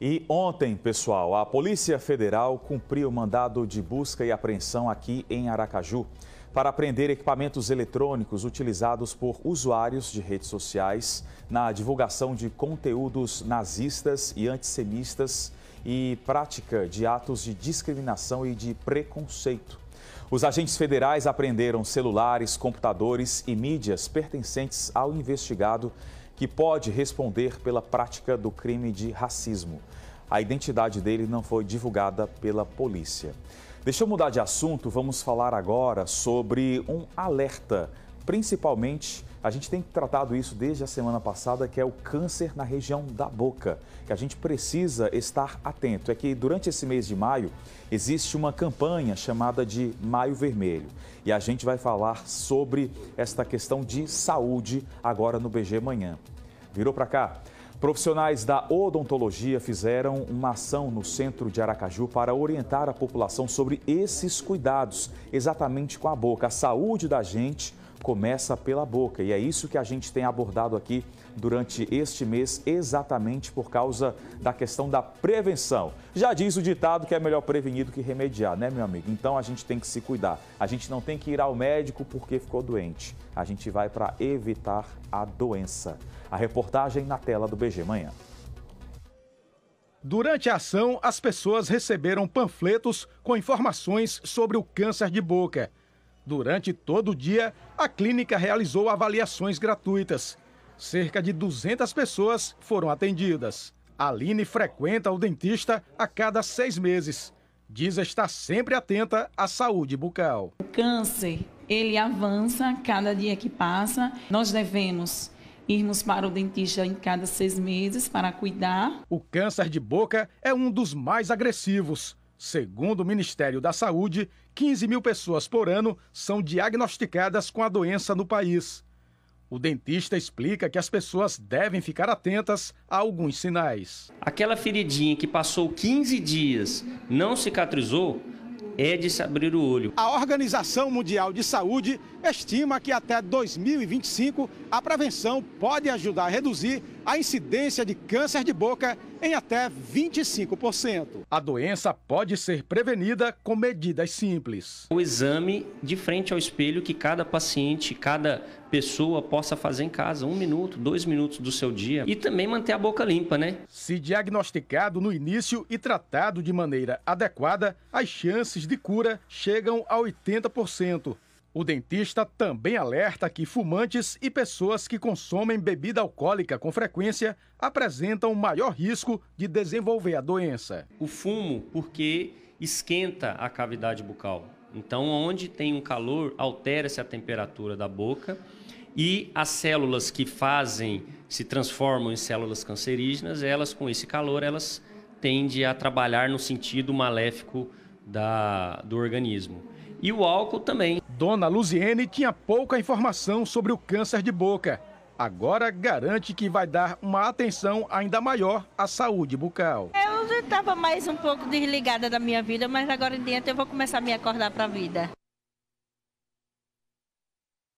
E ontem, pessoal, a Polícia Federal cumpriu o mandado de busca e apreensão aqui em Aracaju para prender equipamentos eletrônicos utilizados por usuários de redes sociais na divulgação de conteúdos nazistas e antissemistas e prática de atos de discriminação e de preconceito. Os agentes federais apreenderam celulares, computadores e mídias pertencentes ao investigado que pode responder pela prática do crime de racismo. A identidade dele não foi divulgada pela polícia. Deixa eu mudar de assunto, vamos falar agora sobre um alerta principalmente a gente tem tratado isso desde a semana passada, que é o câncer na região da boca, que a gente precisa estar atento. É que durante esse mês de maio existe uma campanha chamada de Maio Vermelho e a gente vai falar sobre esta questão de saúde agora no BG Manhã. Virou para cá? Profissionais da odontologia fizeram uma ação no centro de Aracaju para orientar a população sobre esses cuidados, exatamente com a boca, a saúde da gente começa pela boca. E é isso que a gente tem abordado aqui durante este mês, exatamente por causa da questão da prevenção. Já diz o ditado que é melhor prevenir do que remediar, né, meu amigo? Então a gente tem que se cuidar. A gente não tem que ir ao médico porque ficou doente. A gente vai para evitar a doença. A reportagem na tela do BG Manhã. Durante a ação, as pessoas receberam panfletos com informações sobre o câncer de boca. Durante todo o dia, a clínica realizou avaliações gratuitas. Cerca de 200 pessoas foram atendidas. Aline frequenta o dentista a cada seis meses. Diz estar sempre atenta à saúde bucal. O câncer, ele avança cada dia que passa. Nós devemos irmos para o dentista em cada seis meses para cuidar. O câncer de boca é um dos mais agressivos. Segundo o Ministério da Saúde, 15 mil pessoas por ano são diagnosticadas com a doença no país. O dentista explica que as pessoas devem ficar atentas a alguns sinais. Aquela feridinha que passou 15 dias, não cicatrizou, é de se abrir o olho. A Organização Mundial de Saúde estima que até 2025 a prevenção pode ajudar a reduzir a incidência de câncer de boca em até 25%. A doença pode ser prevenida com medidas simples. O exame de frente ao espelho que cada paciente, cada pessoa possa fazer em casa, um minuto, dois minutos do seu dia. E também manter a boca limpa, né? Se diagnosticado no início e tratado de maneira adequada, as chances de cura chegam a 80%. O dentista também alerta que fumantes e pessoas que consomem bebida alcoólica com frequência apresentam maior risco de desenvolver a doença. O fumo, porque esquenta a cavidade bucal. Então, onde tem um calor, altera-se a temperatura da boca e as células que fazem, se transformam em células cancerígenas, elas com esse calor, elas tendem a trabalhar no sentido maléfico da, do organismo. E o álcool também Dona Luziene tinha pouca informação sobre o câncer de boca. Agora garante que vai dar uma atenção ainda maior à saúde bucal. Eu estava mais um pouco desligada da minha vida, mas agora em diante eu vou começar a me acordar para a vida.